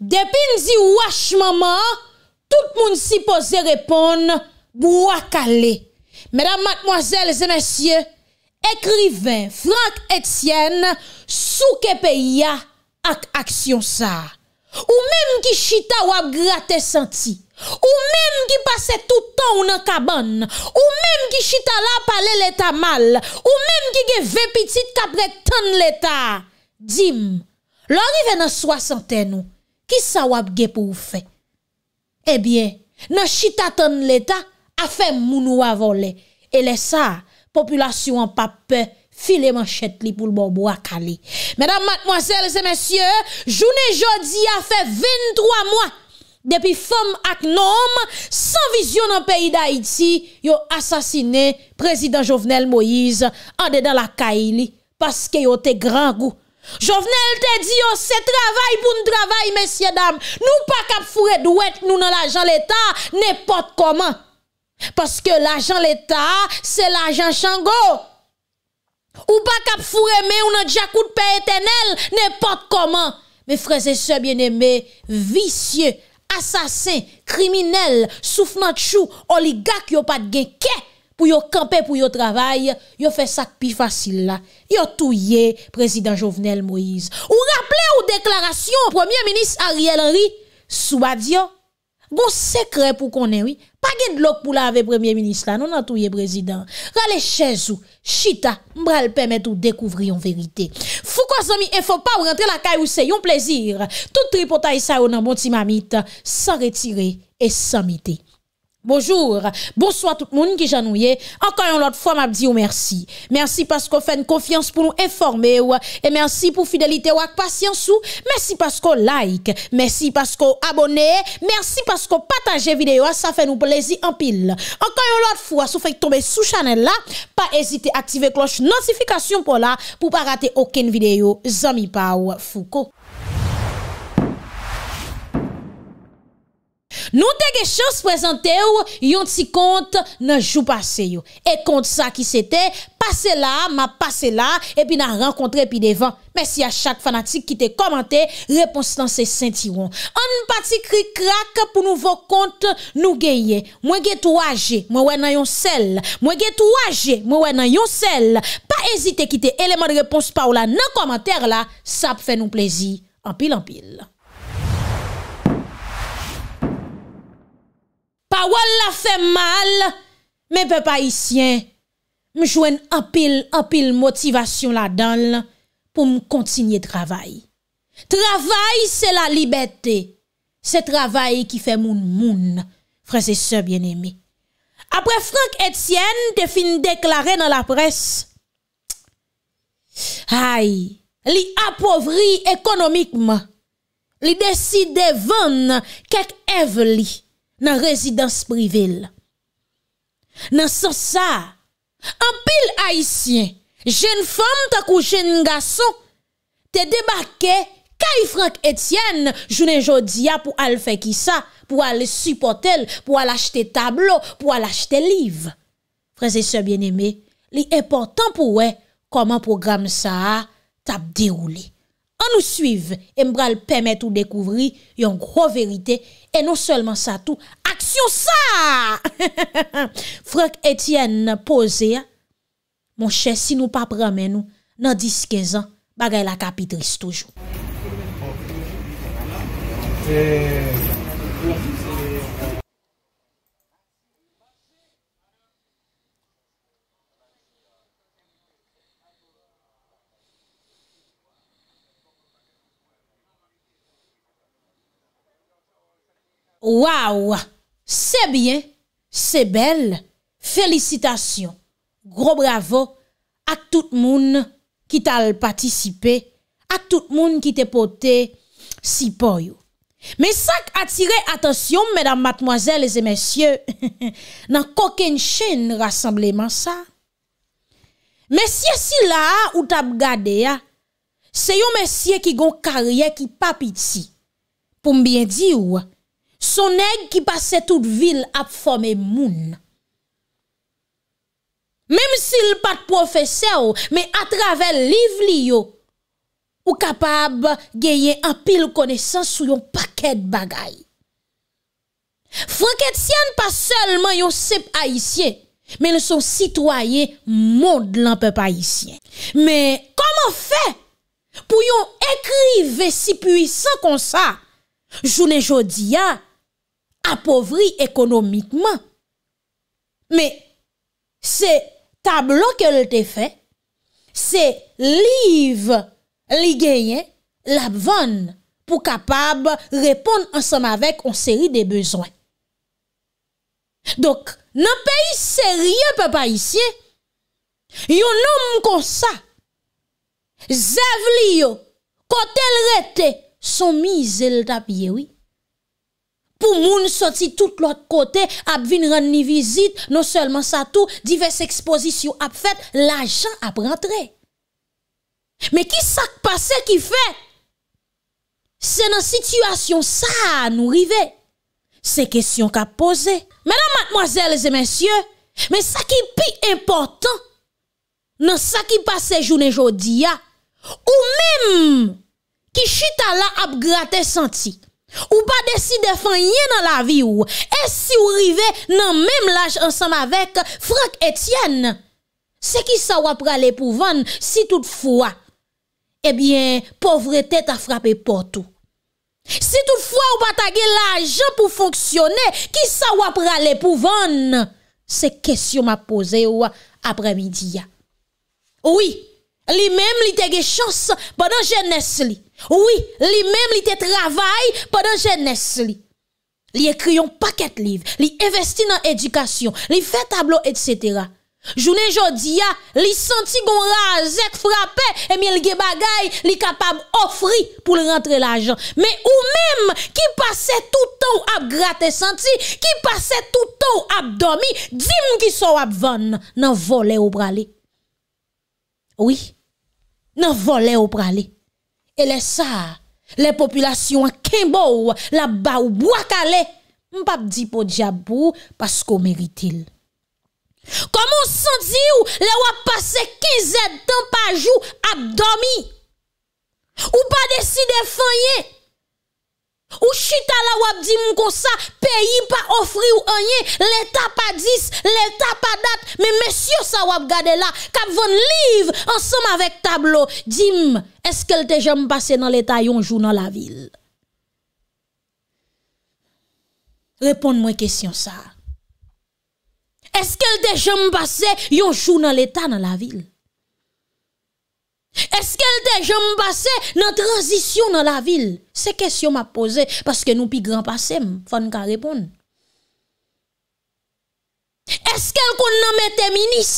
Depin zi wach mama, tout moun si pose repon, bou ak ale. Mèdam matmwazèl, zè nasye, ekriven, Frank Etienne, sou kepe ya ak aksyon sa. Ou mèm ki chita wap grate santi, ou mèm ki pase toutan ou nan kaban, ou mèm ki chita la pale leta mal, ou mèm ki geve pitit kabre tan leta. Dim, lorive nan swasante nou, Ki sa wap ge pou ou fe? Ebyen, eh nan chita ton leta, a fe mounou avole. Ele sa, populasyon pape, file manchet li pou l'boubou akali. Medan matmoasele se monsye, jounen jodi a fe 23 mwa. Depi fom ak nom, san vizyon an peyi da iti, yo asasine prezident Jovenel Moise, ande dan la kai li, paske yo te gran gou. Jovenel te di yo se travay pou n travay mesye dam, nou pa kap furet ou et nou nan l'ajan l'Etat, nepot koman. Paske l'ajan l'Etat se l'ajan chango. Ou pa kap furet me ou nan diakout pe etenel, nepot koman. Me freze se bieneme, visye, asasin, kriminel, souf nant chou, oligak yo pat genke. pou yo kampe pou yo travay, yo fe sak pi fasil la. Yo touye, prezident Jovenel Moïse. Ou rappele ou deklarasyon ou premier-ministre Ariel Henry, sou adyen, bon sekre pou konen, oui. Pa gen lok pou la ave premier-ministre la, nou nan touye prezident. Rale chèzou, chita, mbral pèmèd ou dekouvri yon verite. Fou kwa zomi, en fò pa ou rentre la kay ou se, yon plezir. Tout tripotay sa ou nan bonti mamit, san retire et san mite. Bonjour, bonsoit tout moun ki janouye, ankan yon lot fwa mabdi ou mersi. Mersi paskou fè n konfians pou nou informe ou, e mersi pou fidelite ou ak pasyans ou, mersi paskou like, mersi paskou abone, mersi paskou pataje videyo, sa fè nou plezi anpil. Ankan yon lot fwa sou fè yon tombe sou chanel la, pa ezite aktive kloche notifikasyon pou la, pou pa rate oken videyo, zami pa ou fuko. Nou te ge chans prezante ou, yon ti kont nan jou pase yo. E kont sa ki sete, pase la, ma pase la, epi nan renkontre epi devan. Mersi a chak fanatik ki te komante, repons nan se sentiron. An pati kri krak pou nou vok kont nou genye. Mwen gen tou age, mwen wè nan yon sel. Mwen gen tou age, mwen wè nan yon sel. Pa ezite ki te eleman repons pa ou la nan komante la, sa ap fè nou plezi. Ampil ampil. awal la fe mal, men pe pa isyen, m jwen apil, apil motivasyon la dal, pou m kontinye travay. Travay se la libeté, se travay ki fe moun moun, franse se bien emi. Apre Frank Etienne te fin deklare nan la pres, hay, li apovri ekonomikman, li deside ven kek ev li, nan rezidans privil. Nan sa sa, an pil aisyen, jen fom tak ou jen nga so, te debake, kay Frank Etienne, jounen jodia pou al fekisa, pou al supportel, pou al achete tablo, pou al achete liv. Prese se bien eme, li epotan pou we, koman program sa tap dirouli. An nou suiv, e mbra l pemet ou dekouvri yon gro verite, e nou selman sa tou, aksyon sa! Frek Etienne pose, mon chè, si nou pa pramen nou, nan diskezan, bagay la kapitris toujou. Eh, Waw, se bien, se bel, felicitasyon, gro bravo a tout moun ki tal patisipe, a tout moun ki te pote sipoyou. Me sak atire atasyon, medan matmoazel e zemesye, nan koken chen rassembleman sa. Mesye si la ou tab gade ya, se yo mesye ki gon karye ki papiti, pou mbyen di wwa. Sonek ki pase tout vil ap fome moun. Mem si l pat profese ou, me atravel liv li yo, ou kapab geye an pil konesan sou yon paket bagay. Frenk et sien pa selman yon sep aisyen, me l son sitwaye moud lan pep aisyen. Me kama fe pou yon ekrive si pwisan kon sa, jounen jodi ya, Apovri ekonomikman. Me, se tablo ke lte fe, se liv li genyen, la van pou kapab repon ansam avek on seri de bezwen. Dok, nan peyi seri pe pa isye, yon nom kon sa, zev li yo, kot el rete, sou mi zel tap yewi. pou moun soti tout l'ot kote, ap vin rann ni vizit, non selman sa tou, divers ekspozisyon ap fet, la jan ap rentre. Men ki sak pase ki fet? Se nan sitwasyon sa nou rive, se kesyon ka pose. Menan matmoazel zemensye, men sa ki pi importan, nan sa ki pase jounen jodi ya, ou menm ki chita la ap graten santi, Ou pa desi defan yen nan la vi ou E si ou rive nan menm laj ansam avek Frank Etienne Se ki sa wap prale pou ven si toutfwa Ebyen eh povre tete a frape portou Si toutfwa ou pa tagye laj an pou fonksyone Ki sa wap prale pou ven Se kesyon ma pose ou apre midi ya Ouwi Li mèm li te ge chans padan jènes li. Ouwi, li mèm li te travay padan jènes li. Li ekri yon paket liv, li investi nan edikasyon, li fè tablo, etc. Jounen jodi ya, li santi goun razek frape, e mèm li ge bagay, li kapab ofri pou rentre la jan. Mè ou mèm ki pase tout an ap gratè santi, ki pase tout an ap domi, dim ki sou ap van nan vole ou brale. Ouwi, nan volè ou pralè. E lè sa, lè populasyon kèmbo ou la ba ou bwakalè, mpap di pou diapou paskou meri til. Komon santi ou lè wap pase 15 dèmpajou abdomi ou pa desi defanyè? Ou chita la wap dim kon sa, peyi pa ofri ou anye, l'eta pa dis, l'eta pa dat, me mesyo sa wap gade la, kap von liv, ansom avek tablo, dim, eske lte jem pase nan l'eta yon jou nan la vil? Repon mwen kesyon sa. Eske lte jem pase yon jou nan l'eta nan la vil? Eske el te jom basè nan transisyon nan la vil? Se kesyon ma pose, paske nou pi gran basèm, fon ka repon. Eske el kon nan metè minis?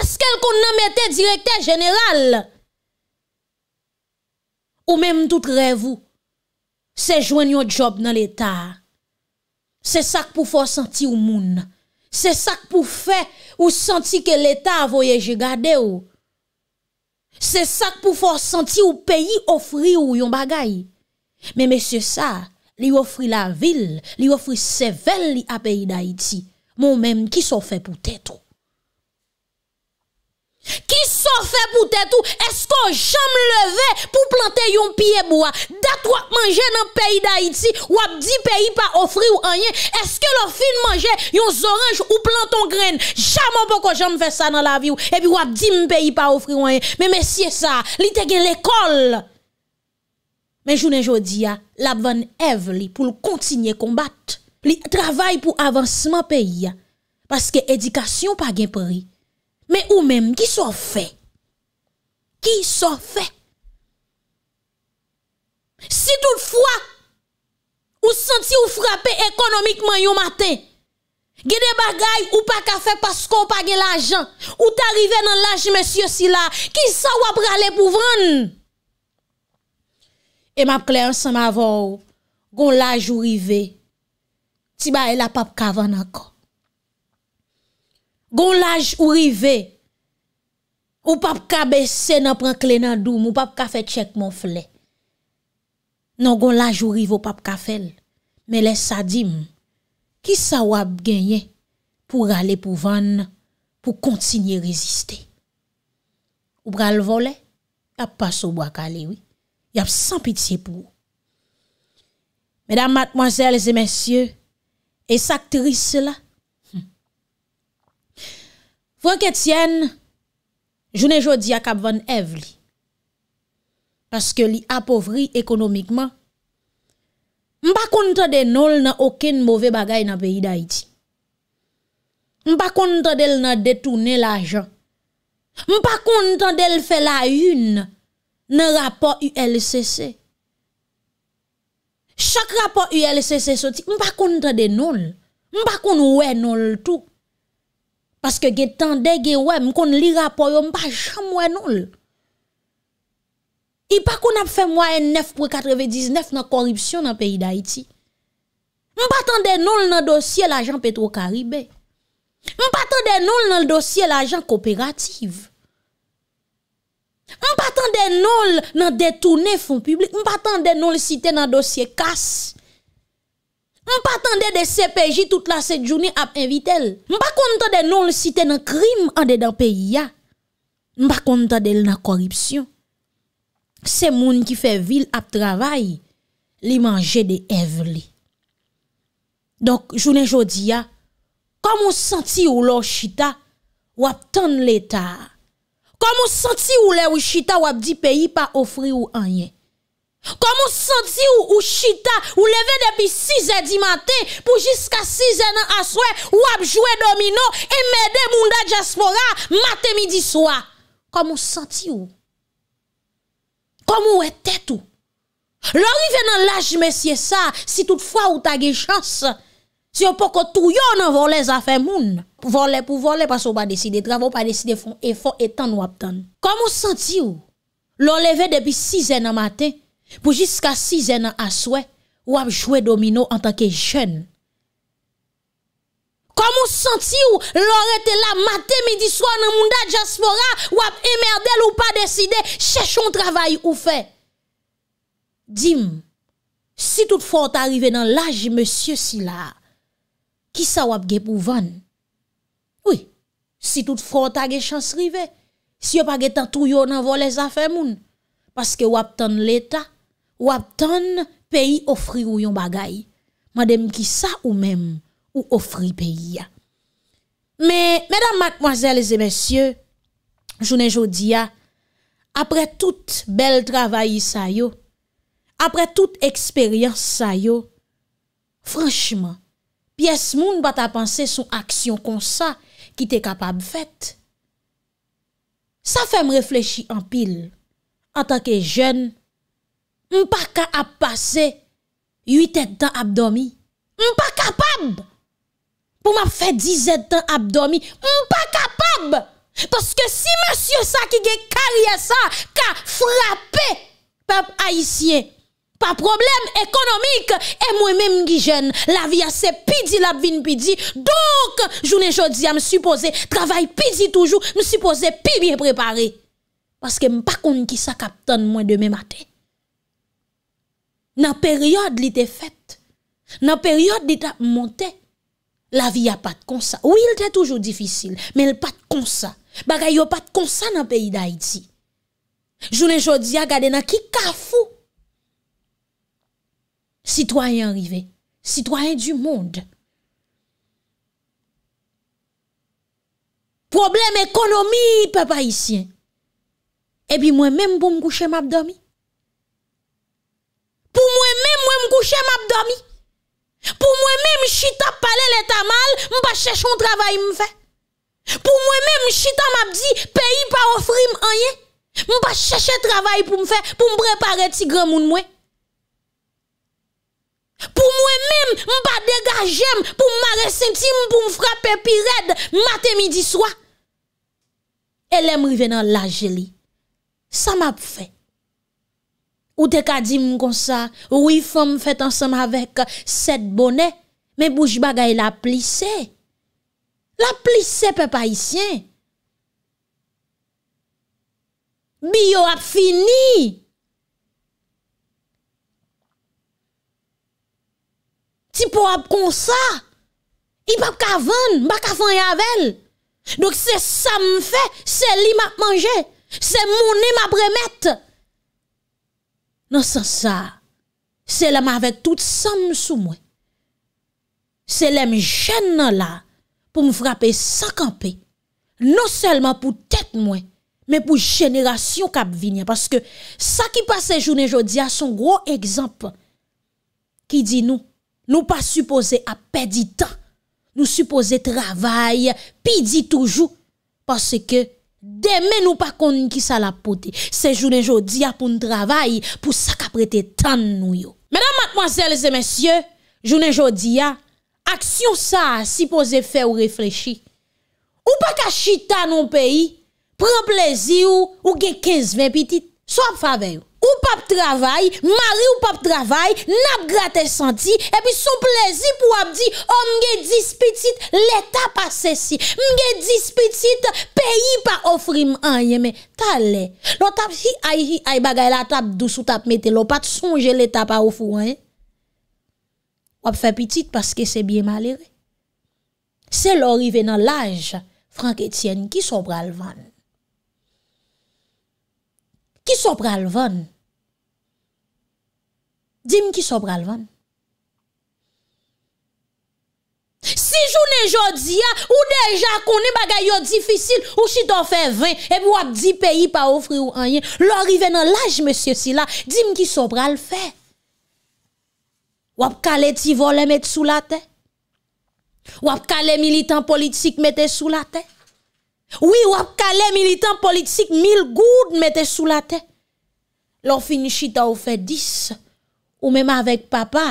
Eske el kon nan metè direkte general? Ou menm tout revou, se jwen yon job nan l'Etat? Se sak pou fò senti ou moun? Se sak pou fè ou senti ke l'Etat avoyeje gade ou? Se sak pou fò senti ou peyi ofri ou yon bagay. Me mè se sa, li ofri la vil, li ofri sevel li apèy da iti, mò mèm ki so fè pou tètrou. Ki so fè pou tèt ou, esko jom leve pou plante yon piye boua? Dat wap manje nan peyi da iti, wap di peyi pa ofri ou anyen? Eske lor fin manje yon zoranj ou planton gren? Jamon pou kon jom fè sa nan la vi ou, e pi wap di mpeyi pa ofri ou anyen? Me mesye sa, li te gen l'ekol. Men jounen jodi ya, labvan ev li pou l'kontinye kombat. Li travay pou avansman peyi ya, paske edikasyon pa gen prik. Mè ou mèm, ki so fè? Ki so fè? Si tout fwa, ou senti ou frapè ekonomikman yon matè, gè de bagay ou pa ka fè pasko ou pa gen l'ajan, ou ta rive nan l'aj mèsyo si la, ki sa wap rale pou vran? E map kli an san ma vò, goun l'aj ou rive, ti ba e la pap kavan akò. Gon laj ou rive ou pap ka besen apren klenan doum ou pap ka fet chek mon fle. Non, gon laj ou rive ou pap ka fel. Me les sa di moun. Ki sa wap genyen pou rale pou vane pou kontinye reziste. Ou pral vole, ap paso wak ale. Y ap san pitiye pou. Medan matmozèl, zemensye, esaktris la. Frenk et sien, jounen jodi ak apvan ev li. Paske li apovri ekonomikman. Mpa konta de nol nan oken mbove bagay nan peyi da iti. Mpa konta del nan detounen la jan. Mpa konta del fe la yun nan rapor ULCC. Chak rapor ULCC soti, mpa konta de nol. Mpa konta we nol touk. Aske gen tende gen wè, mkon li rapor yo, mpa jam wè nol. I pa kon ap fè mwa en 9.99 nan koripsyon nan peyi da iti. Mpa tende nol nan dosye l'ajan petro-karibè. Mpa tende nol nan dosye l'ajan kooperatif. Mpa tende nol nan detounè fon publik. Mpa tende nol site nan dosye kas. M pa tande de sepeji tout la set jouni ap evitel. M pa konta de nou li site nan krim an dedan peyi ya. M pa konta del nan koripsyon. Se moun ki fe vil ap travay, li manje de evli. Donk jounen jodi ya, kom ou santi ou lor chita wap tande leta. Kom ou santi ou lor chita wap di peyi pa ofri ou anye. Kom ou santi ou ou chita ou leve depi 6 edi mate pou jiska 6 edi aswe ou apjwe domino e mède moun da diaspora mate midi soa? Kom ou santi ou? Kom ou ou etet ou? Lò ou ven nan laj mesye sa si toutfwa ou tagye chans? Si yo pou kon tou yon nan volè zafè moun? Volè pou volè pas ou pa deside travò, pa deside fon, e fon etan ou aptan. Kom ou santi ou? Lò leve depi 6 edi mate? pou jiska 6 en an aswe, wap jwe domino an tanke jen. Kom ou santi ou lor ete la mate mediswa nan moun da jaspora, wap emerdel ou pa deside, chèchon travay ou fe. Dim, si tout front arive nan laji, monsie si la, ki sa wap gepouvan? Oui, si tout front a ge chans rive, si yo pa ge tantou yo nan volè zafè moun, paske wap tan l'eta, Ou ap ton peyi ofri ou yon bagay. Ma dem ki sa ou menm ou ofri peyi ya. Me, medan makmwazel e zemensye, jounen jodi ya, apre tout bel travayi sa yo, apre tout eksperyans sa yo, franchman, pi es moun bat apanse son aksyon kon sa ki te kapab fet. Sa fe m reflechi an pil, an tanke jen, M pa ka ap pase 8 etan ap domi. M pa kapab pou m ap fe 10 etan ap domi. M pa kapab. Paske si monsye sa ki ge kariye sa ka frape pep aisyen. Pa problem ekonomik e mwen men m gijen. La vi ase pi di lap vin pi di. Donk jounen jodi a m supose. Travay pi di toujou. M supose pi bi prepare. Paske m pa kon ki sa kap ton mwen deme maten. Dans la période il était faite, dans la période il était monté, la vie a pas de consa. Oui, il était toujours difficile, mais il pas de consa. ça. Bagay yo pas de consa dans le pays d'Haïti. Joune jodi a gade nan ki kafou. Citoyen arrivé, citoyen du monde. Problème économie, papa ici. Et puis moi-même, pour me coucher, dormir. pou mwen mè mwen mkouche m ap domi, pou mwen mè mwen chita pale leta mal, mwen pa chèchon travay mwen fè, pou mwen mè mwen chita m ap di, peyi pa ofri m anye, mwen pa chèche travay pou m fè, pou m prepare tigre moun mwen, pou mwen mè mwen pa degajem, pou m mare sentim, pou m frape pi red, matè midi swa, elè m rivenan la jeli, sa m ap fè, Ou te ka di m kon sa, ou i fòm fèt ansèm avèk sèd bonè, mè bouj bagay la plissè. La plissè pè pa isyè. Bi yo ap fini. Ti pou ap kon sa, i pa p kavan, ba kavan yavel. Dok se sa m fè, se li m ap manjè, se mounè m ap remètè. Non san sa, se lem avèk tout sam sou mwen. Se lem jen nan la pou mw frape sakampe. Non selman pou tèt mwen, men pou jenera syon kap vinyan. Paske sa ki pase jounen jodi a son gro ekzamp ki di nou, nou pa suppose apè di tan. Nou suppose travay, pi di toujou. Paske, Demen ou pa kon nkisa la pote, se jounen jodi a pou n travay pou sa ka prete tan nou yo. Medan matmoazel e zemensye, jounen jodi a, aksyon sa si pou ze fe ou reflechi. Ou pa ka chita nou peyi, pran plezi ou, ou gen 15-20 pitit, so ap faveyo. Ou pa p travay, mari ou pa p travay, nap gratè santi, e pi sou plezi pou ap di, ou oh, mgen 10 pitit, leta pase si, mgen 10 pitit, Eyi pa ofri m anye me. Talè. Non tap si ayi ayi bagay la tap dousou tap metè. Lopat sonje le tap a oufou anye. Wap fè pitit paske se biye malere. Se lor ive nan laj. Frank Etienne ki sobralvan. Ki sobralvan. Dim ki sobralvan. Si jounen jodia ou deja konen bagay yo difisil Ou chiton fe ven Ebi wap di peyi pa ofri ou anyen Lor ive nan laj mese si la Dim ki sobra l fe Wap kale ti vole met sou la te Wap kale militant politik met sou la te Ou wap kale militant politik mil goud met sou la te Lor fini chiton ou fe dis Ou mema avek papa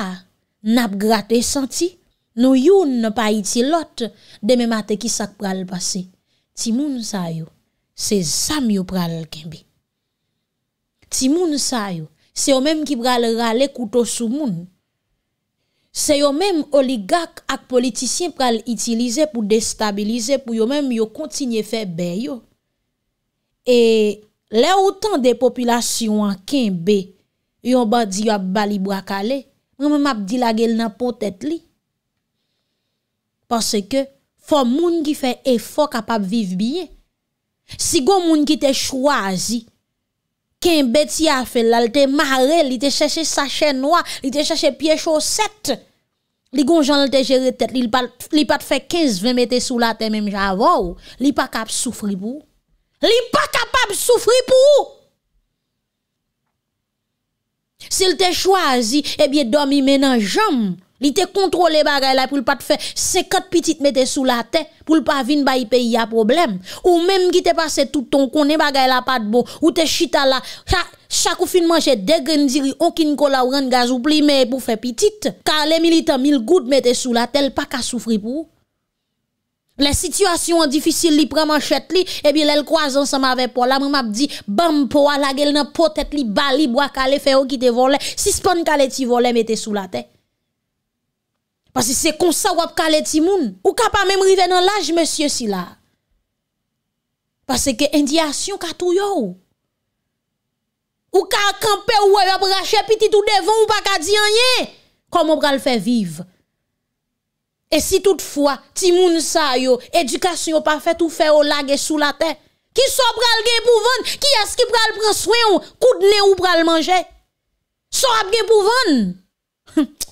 Nap grat e senti Nou yon nan pa iti lot de men mate ki sak pral pase. Ti moun sa yo, se zami yo pral kenbe. Ti moun sa yo, se yo menm ki pral rale kouto sou moun. Se yo menm oligak ak politisyen pral itilize pou destabilize pou yo menm yo kontinye fe be yo. E le ou tan de populasyon an kenbe, yon badi yo ap bali brakale, mwen menm ap dilagel nan potet li. Ponsè ke, fò moun ki fè e fò kapap viv biye. Si gò moun ki te chwazi, ken beti a fè la, li te mare, li te chèche sachè noa, li te chèche piè chosèt, li gò jan li te jere tèt, li pat fè 15, 20 metè sou la te mèm javò, li pa kap soufri pou. Li pa kapap soufri pou! Si li te chwazi, e biye domi menan jom, Li te kontrole bagay la pou l pa te fe sekat pitit me te sou la te pou l pa vin ba yi peyi ya problem. Ou menm ki te pase touton konen bagay la pat bo ou te chita la. Ha, chakou fin manche degendiri okin kola ou ren gaz ou pli me pou fe pitit. Ka le militant mil gout me te sou la te, l pa ka soufri pou. Le situasyon an difisil li preman chet li, ebi l el kwa zan sa ma ve po. La mou map di bam po a la gel nan potet li bali bo a ka le fe ou ki te vole. Si spon ka le ti vole me te sou la te. Pase se konsa wap ka le timoun, ou ka pa memrive nan laj, monsye si la. Pase ke endiasyon ka tou yo. Ou ka akampe ou wè wè prache, pi titou devon ou pa ka diyanye, kom ou pral fè viv. E si toutfwa, timoun sa yo, edukasyon yo pa fè tou fè, ou la ge sou la te, ki so pral ge pou ven, ki as ki pral pran swen, ou kout ne ou pral manje, so ap ge pou ven.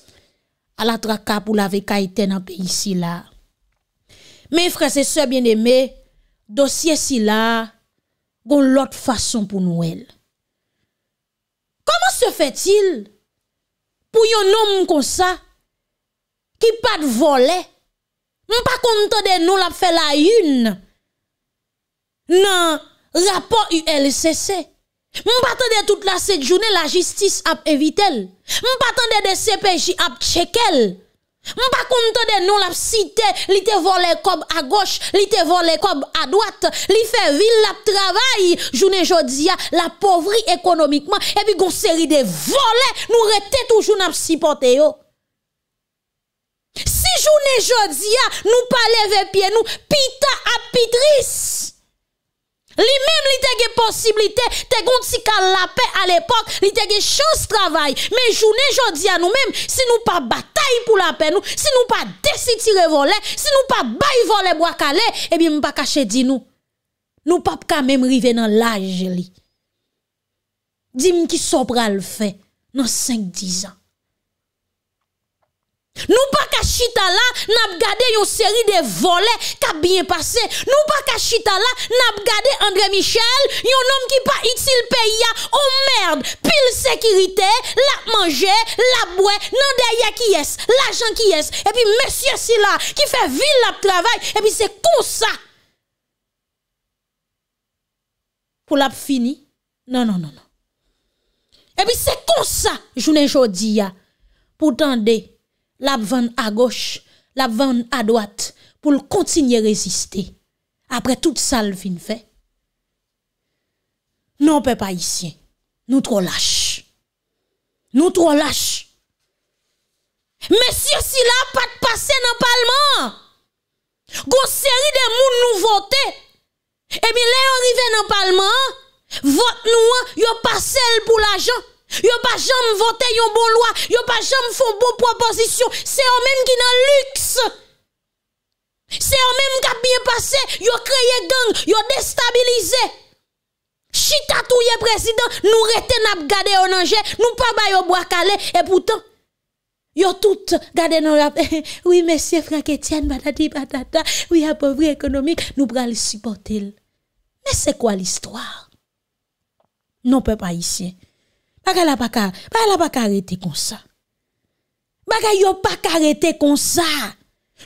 la traka pou lave kaiten an pe yisi la. Men frese se bien eme, dosye si la, goun lot fason pou nou el. Koman se fe til, pou yon nom moun konsa, ki pat vole, moun pa konta de nou la fe la yun, nan rapor ULCC. Mwen pa tende tout la set jounen la jistis ap evitel. Mwen pa tende de CPJ ap tchekel. Mwen pa koum tende nou la psite li te vole kob a goch, li te vole kob a doat. Li fe vil la travay jounen jodia la povri ekonomikman. Ebi goun seri de vole nou rete tou joun ap sipote yo. Si jounen jodia nou pa leve pien nou pita ap pitris. Li mèm li tege posibilite, tegon ti kal la pe al epok, li tege chans travay, mè jounè jodi an nou mèm, si nou pa batay pou la pe nou, si nou pa desi tire volè, si nou pa bay volè mwa kalè, ebi mèm pa kache di nou. Nou pa pka mèm rive nan laj li. Di mèm ki sopra l fe nan 5-10 an. Nou pa kachita la Nap gade yo seri de vole Ka bien pase Nou pa kachita la Nap gade Andre Michel Yon om ki pa itil pe ya O oh merd pil sekirite La manje, la bwe Nande ya ki yes, la jan ki yes E pi mesye si la Ki fe vil la p travay E pi se kon sa Po la p fini Non non non E pi se kon sa Jounen jodi ya Po tande la vente à gauche, la vente à droite, pour continuer à résister. Après tout ça, le fin fait. Non, papa ici, nous trop lâches. Nous trop lâches. Monsieur, si la pas passé dans le Parlement, une série de moun nous voter. Et eh bien, là, arrivé dans le Parlement, vote nous, yo passé pour l'argent. Yo pas jamais voté yon bon loi, yo pas jamais font bon proposition. C'est eux même qui dans luxe. C'est eux même qui a bien passé, yo créé gang, yo déstabilisé. Chita touye président, nous rete n'a gardé au danger, nous pas ba yo bois calé et pourtant Yo tout gardé dans rap. Oui monsieur Franck Etienne batati, patata. oui à pauvre économique, nous le supporter. Mais c'est quoi l'histoire? Non peuple haïtien. Bakal la bakal, bakal la bakal rete kon sa. Bakal yo bakal rete kon sa.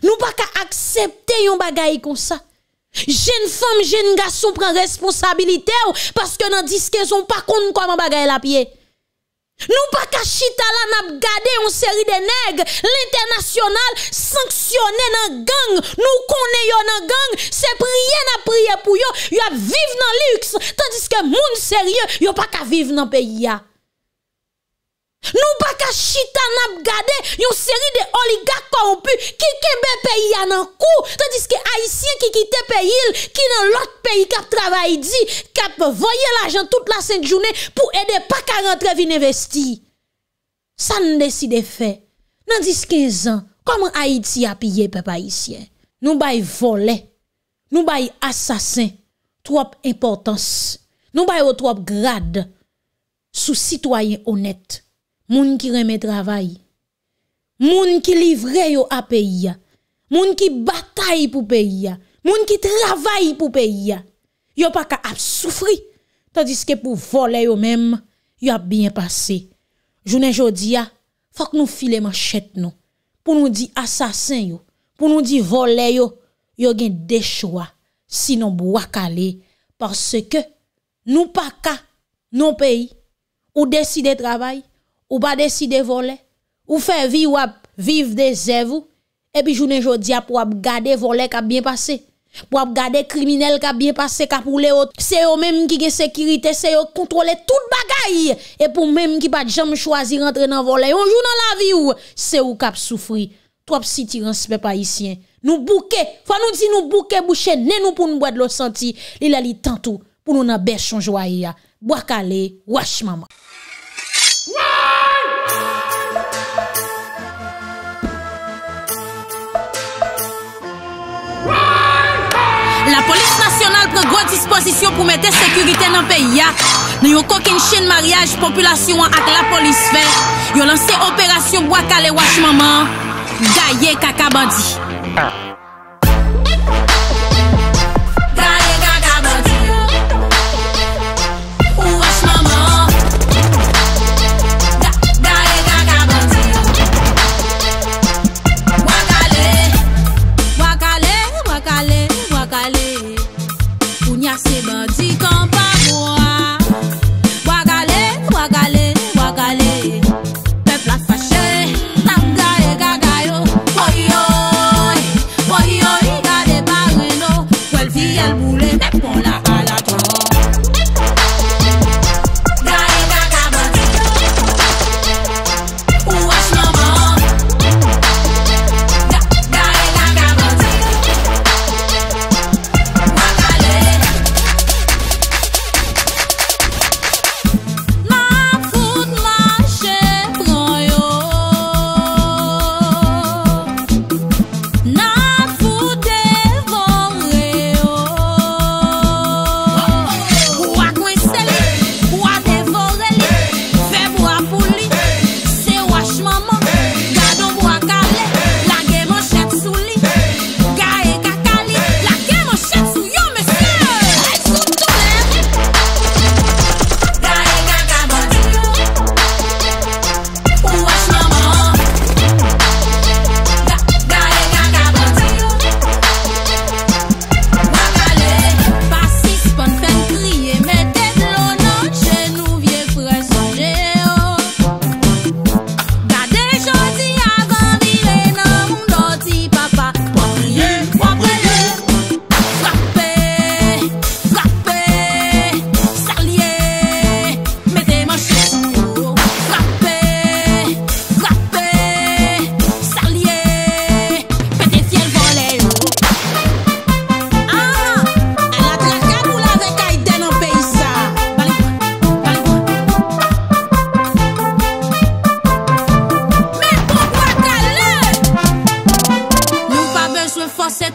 Nou bakal aksepte yon bagay kon sa. Jen fom, jen gason pren responsabilite ou paske nan diske zon pa kont mkwaman bagay la pie. Nou bakal chitalan ap gade yon seri de neg, l'internasyonal sanksyone nan gang, nou konen yo nan gang, se priye nan priye pou yo, yo ap vive nan liks, tandiske moun serye, yo bakal vive nan peyi ya. Nou ba ka chitan ap gade yon seri de oliga kompu ki kebe pe yon an kou tan diske Haitien ki kite pe yil ki nan lot pe yi kap travay di kap voye l'ajan tout la sen jounen pou ede pa ka rentre vin investi sa nan deside fe nan diske zan, koman Haitien ap ye pe Haitien nou ba yi vole, nou ba yi asasin trop importans, nou ba yi trop grade sou sitwayen honet Moun ki reme travay. Moun ki livre yo ap peyi ya. Moun ki batay pou peyi ya. Moun ki travay pou peyi ya. Yo pa ka ap soufri. Tadis ke pou vole yo menm, yo ap binye pase. Jounen jodi ya, fak nou file manchet nou. Pou nou di asasen yo. Pou nou di vole yo, yo gen dechwa. Sinon bou akale. Parce ke nou pa ka nou peyi ou deside travay. Ou pa deside vole, ou fe vi wap, viv de zevou, epi jounen jodia pou wap gade vole kap bien pase, pou wap gade kriminel kap bien pase kap ou le ot, se yo menm ki gen sekirite, se yo kontrole tout bagay, epi pou menm ki pa jom chwazi rentre nan vole, ou jou nan la vi ou, se yo kap soufri, to ap si ti ranspe pa isyen, nou bouke, fa nou di nou bouke bouche, ne nou pou nou bwad lo santi, li la li tantou pou nou nan bes chonjwa iya, wakale, wach mama. La polis nasyonal prego disposisyon pou mette sekurite nan peyak. Nan yo kokin chen mariage, populasyon ak la polis fè. Yo lanse operasyon wakale wach maman. Gaye kaka bandi. Ah.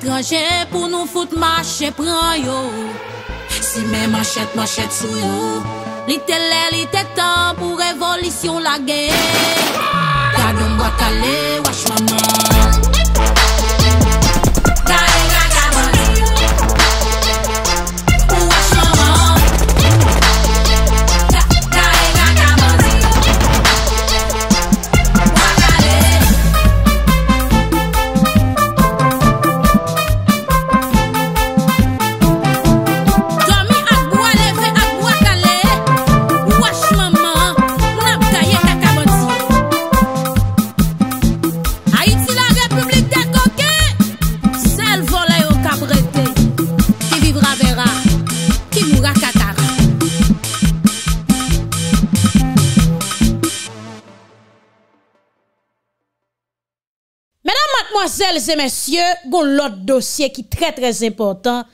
Kranje pou nou foute mache pran yo Si me machete, machete sou yo Li te lè, li te tan pou revolisyon la gen Kwa don gwa kale, wache waman lese men sye, goun lot dosye ki tre tre impotant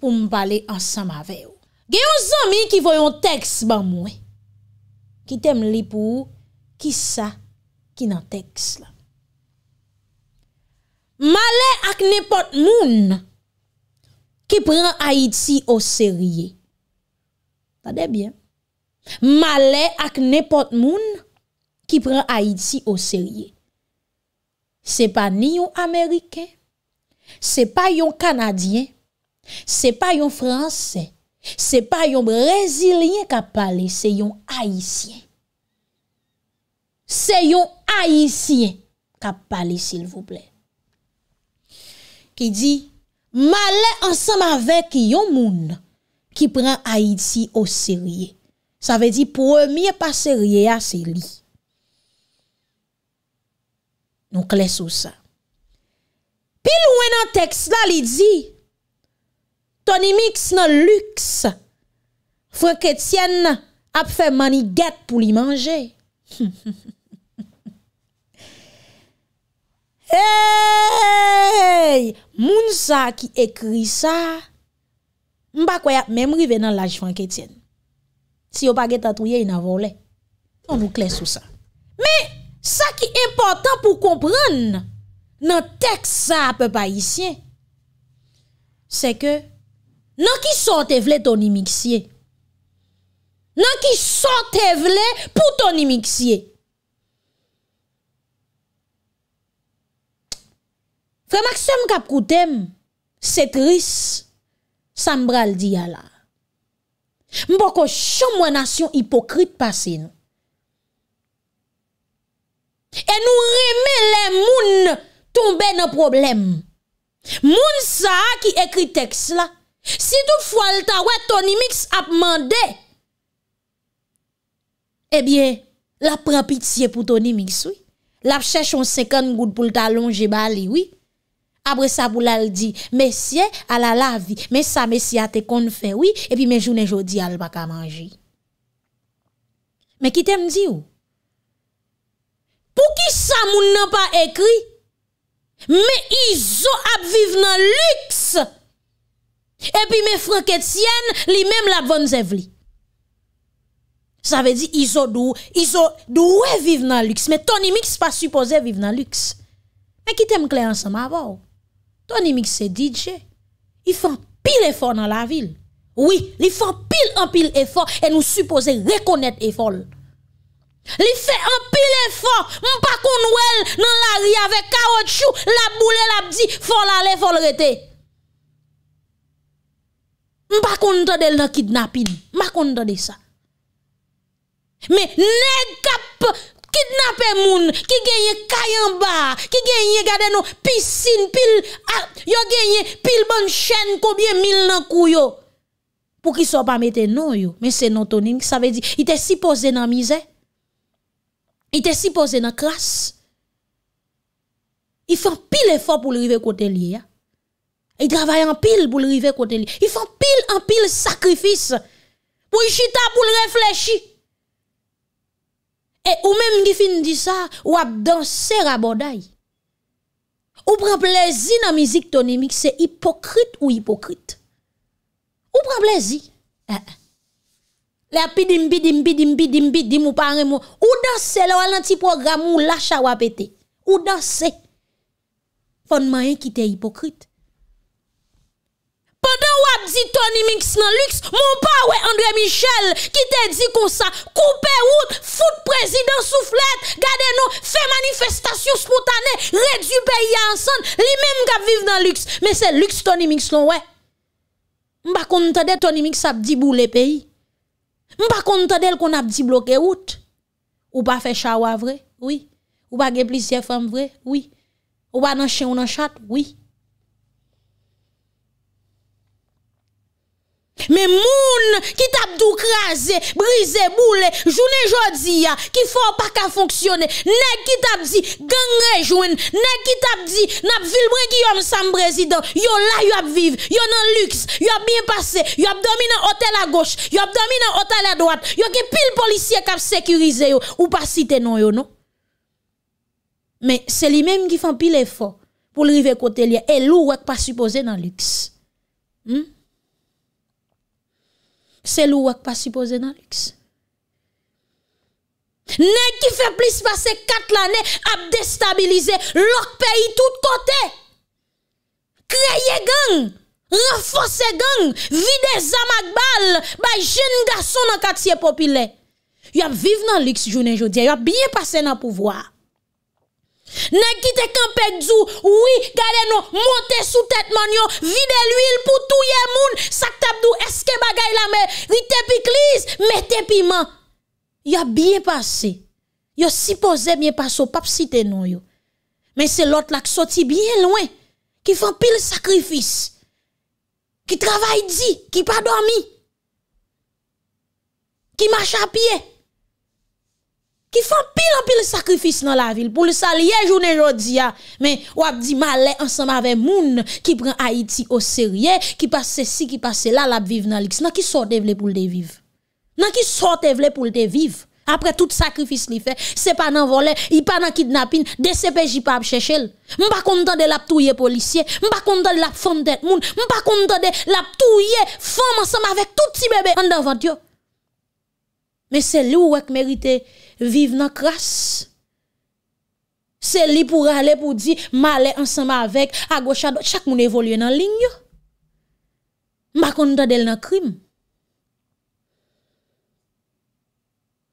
pou m bali ansan ma veyo. Geyon zami ki voyon teks ban mwen. Ki tem li pou ki sa ki nan teks la. Male ak nepot moun ki pran Haiti o seriye. Tade bien. Male ak nepot moun ki pran Haiti o seriye. Se pa ni yon Ameriken, se pa yon Kanadyen, se pa yon Fransen, se pa yon Brezilien kap pale, se yon Haitien. Se yon Haitien kap pale sil vouple. Ki di, male ansam avek yon moun ki pren Haiti ou Seriye. Sa ve di, premier pas Seriye a Seriye. Nou kles ou sa. Pi lwen an teks la li di, toni miks nan lüks, fwenk etyen ap fè mani get pou li manje. Hey! Moun sa ki ekri sa, mba kway ap memri venan laj fwenk etyen. Si yo pa get atouye, yon avole. Nou kles ou sa. Mi! Sa ki important pou kompran nan tek sa apè pa isyen, se ke nan ki son te vle ton imiksye. Nan ki son te vle pou ton imiksye. Fè maksèm kap koutèm, se tris, sa mbral di ala. Mpo ko chon mwenasyon hipokrit pasen nou. E nou reme le moun ton bene problem. Moun sa a ki ekri teks la. Si tou fwal ta we ton imiks ap mande, ebyen la pran pitiye pou ton imiks ouy. La chèchon sekèn goud pou l talon jibali ouy. Abre sa pou lal di, mesye ala lavi, mesya mesya te konfe ouy, epi me jounen jodi al baka manji. Me ki tem di ouy? Pou ki sa moun nan pa ekri? Me izo ap vive nan lüks! E pi me franke tsyen, li mem la bon zev li. Sa ve di izo dou, izo dou we vive nan lüks. Me ton imiks pa suppose vive nan lüks. Me kitem kli ansan ma vò. Ton imiks se DJ. I fan pil e fol nan la vil. Oui, li fan pil an pil e fol. E nou suppose rekonet e fol. Li fè an pile fò, mpa kon wèl nan la ri avè kawot chou, la boule, la pdi, fol ale, fol rete. Mpa konta del nan kidnapin, mpa konta de sa. Me negap kidnapè moun ki genye kayanba, ki genye gade nou pisin, pil, yo genye pil bon chèn kobye mil nan kou yo. Pou ki so pa metè nou yo, men se notonim, sa ve di, itè si posè nan mizè. I te si pose nan klas. I fan pil efor pou li rive kote li ya. I travaye an pil pou li rive kote li. I fan pil an pil sakrifis. Pou i chita pou li reflechi. E ou men mnifin di sa, ou ap danser a boday. Ou pran plezi nan mizik tonimik, se hipokrit ou hipokrit. Ou pran plezi. A a. apidim bidim bidim bidim bidim ou parem ou ou dan se le walan ti program ou lacha wapete ou dan se fonman yon ki te hipokrite podan wap di Tony Mix nan lux moun pa we André Michel ki te di konsa koupe wout, fout prezident souflet gade nou, fe manifestasyon spoutane redjupe yansan li menm gap viv nan lux men se lux Tony Mix lon we mba kontade Tony Mix ap di bou le peyi Mpa konta del kon ap di bloke wout. Ou pa fe chawa vre, oui. Ou pa gepli se fem vre, oui. Ou pa nan chen ou nan chat, oui. Mais moun qui tap dou été journée, boule, jounen jodi ya, ki faut pas, ka fonctionner. Nèg ki tap di gang rejouen, ne ki tap di nap vilbren Guillaume sam yo la yo ap yo nan luxe, yo bien passé, yo a dominé nan hôtel à gauche, yo droite, nan hôtel à droite, yo pile policier qui kap sécurisé yo, ou pas cité non yo non. Mais c'est lui-même qui font pile effort pour pou côté rive kote li et lou wèk pas nan Se lou wak pa sipoze nan liks. Ne ki fe plis pase kat lane ap destabilize lok peyi tout kote. Kreyye gang, renfose gang, vide zamak bal, bay jen gason nan katsye popile. Yap vive nan liks jounen jodi, yap biye pase nan pouvoa. Nan kite kampe djou, oui gade nou, montè sou tèt man yo, vide l'huil pou touye moun, sak tabdou eske bagay la mè, vi tepi kliz, me tepi man. Yo biye passe, yo sipo zè biye passe ou pap si te nou yo, men se lot la ki soti biye lwen, ki fan pil sakrifis, ki travay di, ki pa dormi, ki macha piye. Ki fwa pil an pil sakrifis nan la vil pou lisa liye jounen jodi ya. Men wap di male ansanm ave moun ki pren Haiti o serye, ki pase si, ki pase la, la ap vive nan liks. Nan ki sote vle pou lite vive. Nan ki sote vle pou lite vive. Apre tout sakrifis li fe, se pa nan vole, i pa nan kidnapin, de sepe jipa ap chechel. Mwen pa kontan de la ap touye policye, mwen pa kontan de la ap fante moun, mwen pa kontan de la ap touye fame ansanm ave tout si bebe an davant yo. men se li ou wak merite vive nan kras. Se li pou rale pou di, ma ale ansama avek, a gwa chado, chak moun evolye nan ling yo. Ma kon ta del nan krim.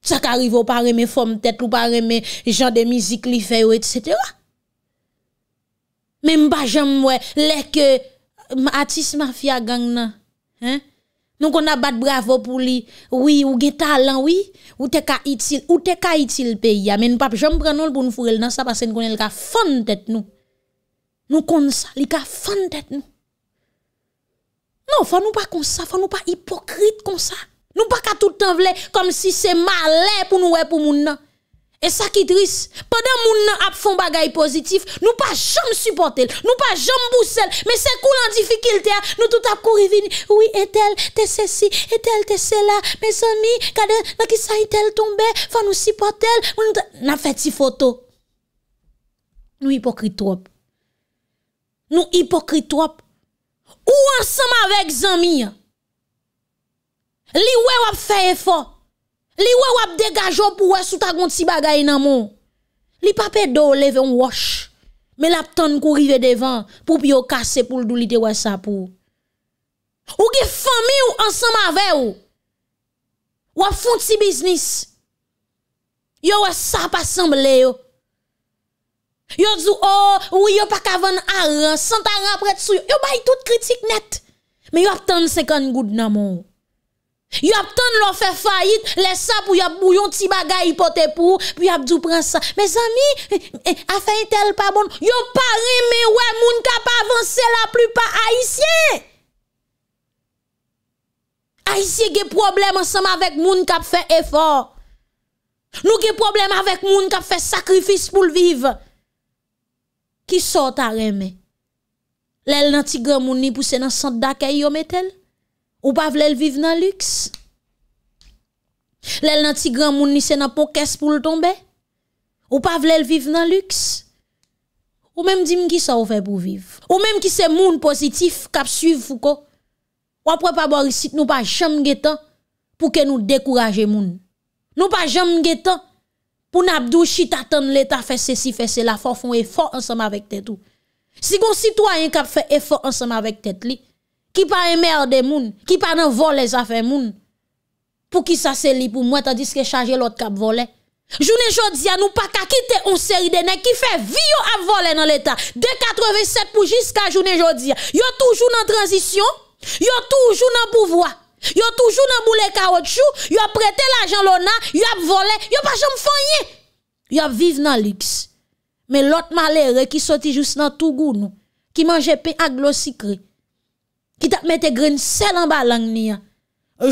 Chak arivo pa reme fom tet, ou pa reme jan de mizik li fe yo, et cetera. Men mba jem mwe, lek atis mafya gang nan, he? Nou kon a bat bravo pou li, woui, wou geta lan, woui, wou te ka itil, wou te ka itil pe ya, men pap, jom pren nou l pou nou furel nan sa pasen kon, el ka fon tet nou. Nou kon sa, li ka fon tet nou. Nou, fon nou pa kon sa, fon nou pa hipokrit kon sa. Nou pa ka toutan vle, kom si se male pou nou we pou moun nan. E sa ki dris, padan moun nan ap fon bagay pozitif, nou pa jom supportel, nou pa jom bousel, men se koul an difikilte a, nou tout ap kou revini. Ouye etel, te se si, etel te se la, men zami, kade, laki sa itel tombe, fan nou supportel, moun nou te... Nan feti foto. Nou hipokrit wop. Nou hipokrit wop. Ou ansam avek zami. Li we wap feye fò. Li wap degajo pou wap suta goun ti bagay nan moun. Li pape do leve yon wosh. Me lap ton kou rive devan pou pi yo kase pou l'doulite wap sa pou. Ou ki fami ou ansan mave ou. Wap foun ti biznis. Yo wap sa pa sanble yo. Yo dzu ou, oh, ou yo pa kavan aran, santaran apret sou yo. Yo bay tout kritik net. Me yo ap ton sekan goun nan moun. Yo ap tan lo fe fayit, le sa pou yo ap bouyon ti bagay ipote pou, pi yo ap djou pran sa. Me zami, eh, eh, a fayit el pa bon. Yo pa reme we moun kap avanse la plupa a isye. A isye ge problem ansam avek moun kap fe efor. Nou ge problem avek moun kap fe sakrifis pou l viv. Ki sot a reme? Lel nan tigre moun ni puse nan sant da ke yo met el? Ou pa vlel vive nan lüks? Lèl nan ti gran moun ni se nan pou kes pou l tounbe? Ou pa vlel vive nan lüks? Ou mèm di mgi sa ou fè pou vive? Ou mèm ki se moun pozitif kap suiv fou ko? Ou apre pa borisit nou pa jem ge tan pou ke nou dekouraje moun? Nou pa jem ge tan pou nabdou chita tan lè ta fè se si fè se la fò fò e fò ansèm avèk tèt ou? Si kon si to a yon kap fè e fò ansèm avèk tèt li... Ki pa emmerde moun, ki pa nan vole zafen moun. Pou ki sa seli pou mwen tandis ke chanje lot kap vole. Jounen jodia nou pa kakite on seri dene ki fe vi yo ap vole nan letan. De 87 pou jiska jounen jodia. Yo toujou nan transisyon, yo toujou nan pouvoa. Yo toujou nan boule karotjou, yo prete la jan lona, yo ap vole, yo pa jom fanyen. Yo ap vive nan liks. Men lot male re ki soti jous nan tou goun nou. Ki manje pe aglo sikri. ki tap mette gren sel an ba lang ni ya,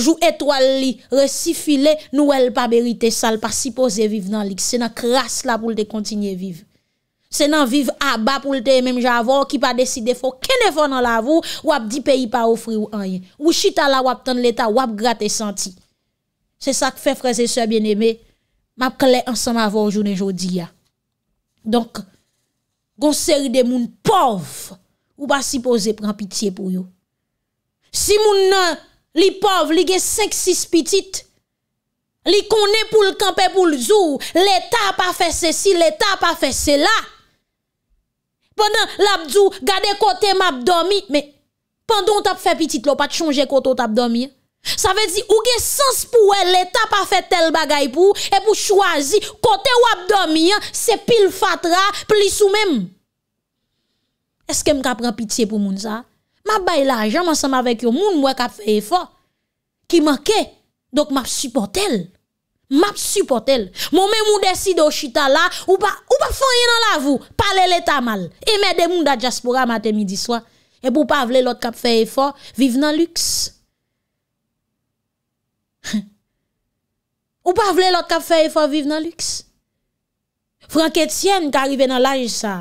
jou etwal li, resifile nou el pa berite sal, pa sipoze viv nan lik, se nan kras la pou lte kontinye viv, se nan viv aba pou lte menm javon, ki pa deside fo kene fon nan la vou, wap di peyi pa ofri ou anye, ou chita la wap ton leta, wap grat e santi, se sa k fe freze se bieneme, map kle ansan avon jounen jodi ya, donk, gonseri de moun pov, ou pa sipoze pran pitiye pou yo, Si moun nan, li pov, li gen 5-6 pitit, li konen pou l'kampen pou l'zou, l'Etat pa fe se si, l'Etat pa fe se la. Pendan l'abdou, gade kote m'abdomi, me, pendon tap fe pitit, lopat chonje koto tap domi. Sa ve di, ou gen sens pou e, l'Etat pa fe tel bagay pou, e pou chwazi kote wap domi, se pil fatra plis ou mem. Eske m ka pren piti pou moun sa? Map bay la, jaman seman vek yo, moun mwen kap feye fò. Ki manke, dok map supportel. Map supportel. Moun men moun desi do chita la, ou pa foye nan la vou, pale leta mal. E mè de moun da diaspora matè midi swa. E pou pa vle lòt kap feye fò, vive nan lüks. Ou pa vle lòt kap feye fò, vive nan lüks. Frank Etienne ka arrive nan la jisa.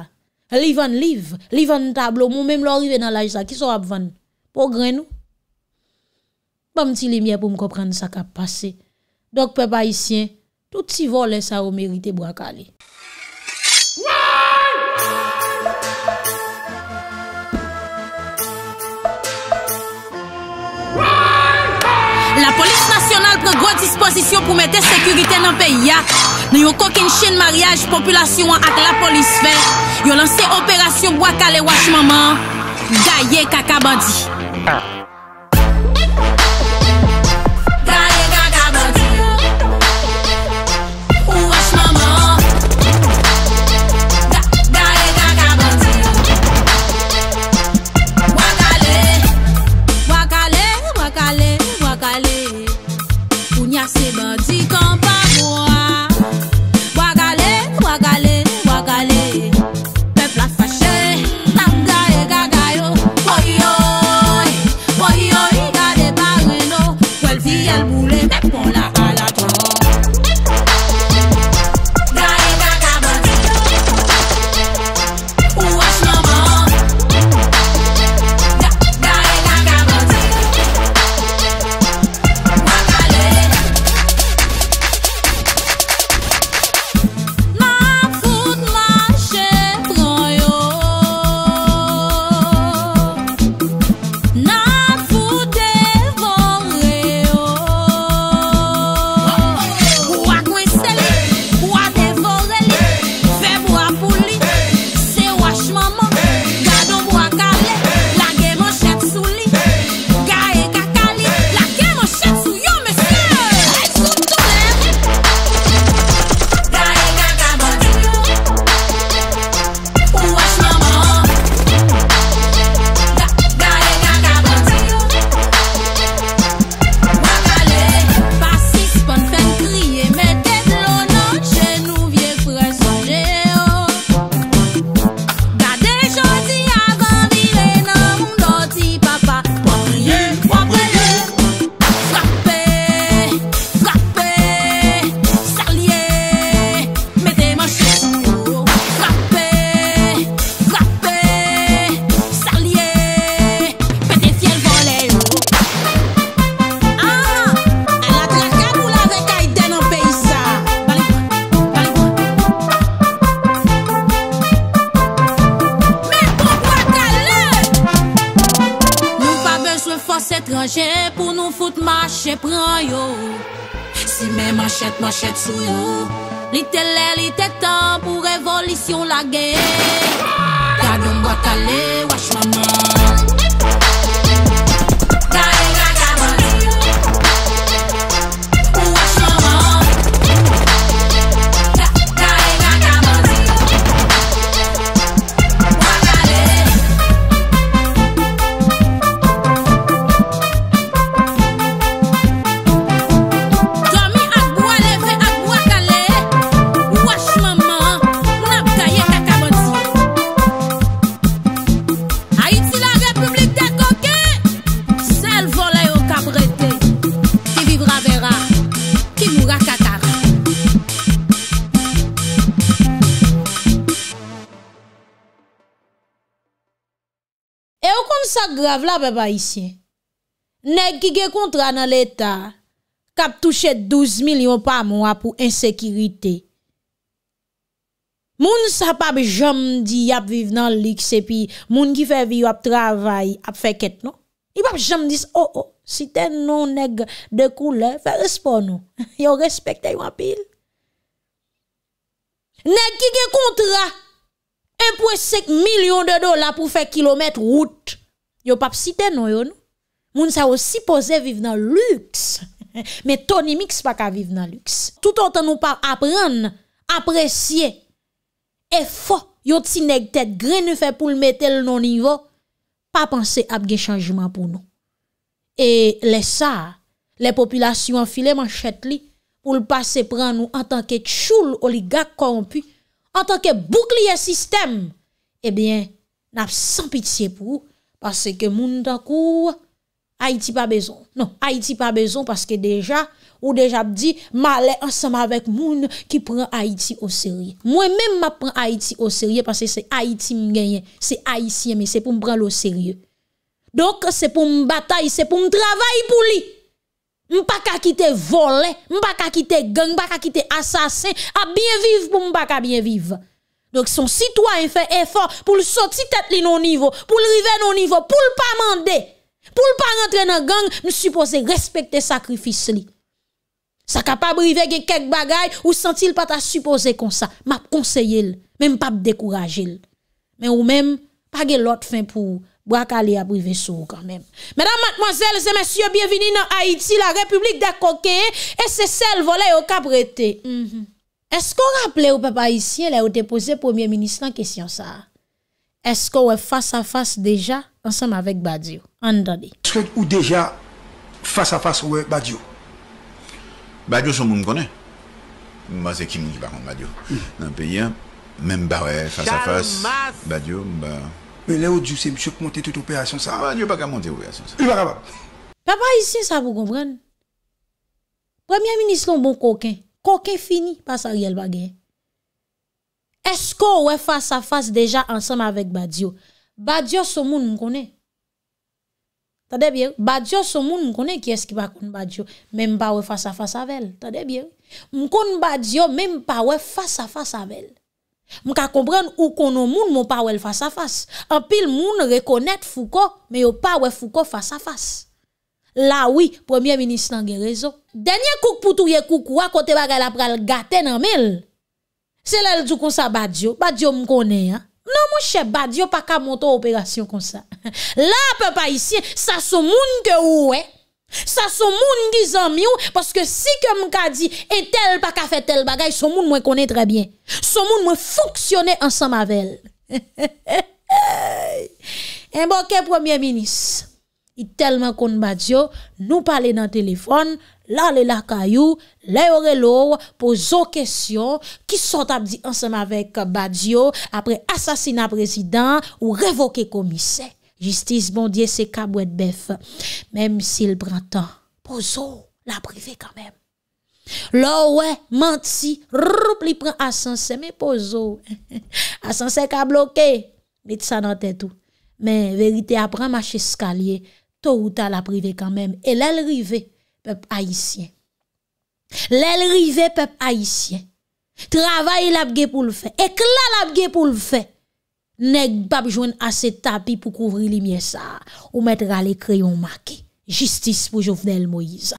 Liv an liv, liv an tablo, mou mèm lò rive nan laj sa ki so apvan. Po gren nou? Bam ti lè miè pou m kopran sa ka pase. Dok pe bayisyen, tout si vo lè sa o merite bwa kale. La polis nasyonal prego disposisyon pou mette sekurite nan pe yak. Nè yo kokin chen mariage, populasyon ak la polis fèk. Yo lanse operasyon wakale wach maman Gaye kakabandi Gaye kakabandi Wach maman Gaye kakabandi Wakale Wakale, wakale, wakale Ou nyase ban Mwen chet sou yo Li tè lè, li tè tan Pou revolisyon la gen Kade mwen kalè, wach mwen nan Nèk ki ge kontra nan l'Etat Kap touche 12 milyon Pa moun ap pou insekirite Moun sa pa be jom di Ap vive nan l'Iks Epi moun ki fe vi yo ap travay Ap fe ket no I pap jom dis o oh, o oh, Si ten nou nèk de koule Fe respon nou Yo respekte yo apil Nèk ki ge kontra E pou sek milyon de dola Po fe kilomet route yo pa psiten nou yo nou, moun sa wos si pose vive nan lüks, me toni miks pa ka vive nan lüks. Tout an tan nou pa apren, apresye, e fo, yo ti neg tet grenou fe pou l metel nou nivou, pa panse ap gen chanjman pou nou. E lesa, le populasyon file man chet li, pou l pa se pran nou an tanke tchoul oligak konpü, an tanke boukliye sistem, e bien, nap san pitiye pou ou, Pase ke moun ta kou, Haiti pa bezon. Non, Haiti pa bezon, paske deja, ou deja ap di, ma ale ansama vek moun ki pren Haiti o serye. Mwen men ma pren Haiti o serye, paske se Haiti mgenye, se Haiti eme, se pou m prel o serye. Dok, se pou m batay, se pou m travay pou li. M pa ka kite vole, m pa ka kite gang, m pa ka kite asasen, a bien vive pou m pa ka bien vive. Donk son sitwa en fe efor pou l so ti tet li nou nivou, pou l rive nou nivou, pou l pa mande, pou l pa rentre nan gang, nou suppose respekte sakrifis li. Sa kapab rive gen kek bagay ou sentil pata suppose konsa. Map konseye l, menm pap dekouraje l. Men ou menm, pagge lot fin pou brak ali a briven sou kanmen. Menam matmozèl, zè mèsyò, biyevini nan Haiti, la republik da kokè, e se sel vole yo kap rete. Mh mh. Est-ce qu'on rappelait au papa ici, là, où le premier ministre la question ça? Est-ce qu'on est face à face déjà ensemble avec Badio? Entendez. est déjà face à face avec Badio? Badio, c'est un monde qui Moi, c'est qui qui parle Badio? Hmm. Dans le pays, hein. même bah face à face. Badio, bah. Mais là, où Dieu, c'est monsieur toute opération ça? Badio, pas qu'à monter opération ça. Papa ici, ça, vous comprenez? Premier ministre, un bon coquin. Pokè fini pa sa riyel bagè? Esko wè fasa fasa deja ansanm avèk Badiou? Badiou sou moun mkone? Badiou sou moun mkone ki eski bakoun Badiou? Mèm pa wè fasa fasa vel? Mkoun Badiou mèm pa wè fasa fasa vel? Mkakomprèn ou konon moun moun pa wè fasa fasa? Anpil moun rekonèt fouko, mè yo pa wè fouko fasa fasa? La wè, Premier Ministre nangè rezo. Dernier coup pour touye coucou, à côté bagay la pral gâté nan mel. C'est là le du comme ça Badio, Badio me connaît hein. Non mon cher Badio pas qu'à monter opération comme ça. Là papa, ici, ça son moun que ouais. Ça son moun qui zanmi ou parce que si que m'ka dit et tel pas qu'à fait tel bagay, son moun moi connaît très bien. Son monde moi fonctionner ensemble avec elle. Un bon premier ministre, il tellement qu'on Badio, nous parler dans téléphone La le la kayou, le yore lor, pozo kesyon, ki sot ap di ansem avek Badiou apre asasina prezidant ou revoke komise. Jistis bondye se kabwet bef, mem si l pran tan, pozo la prive kamem. Lor we, manti, rroup li pran asanse, me pozo. Asanse ka bloke, met sa nan tetou. Men verite apran ma cheskalye, to ou ta la prive kamem, e l el rivey. peuple haïtien. L'elle rive peuple haïtien. Travail l'abgé pour le faire. Éclat l'abgé pour le faire. Nèg pas besoin assez tapis pour couvrir les miens ça. Ou mettre les crayons marqués. Jistis pou Jovenel Moïse.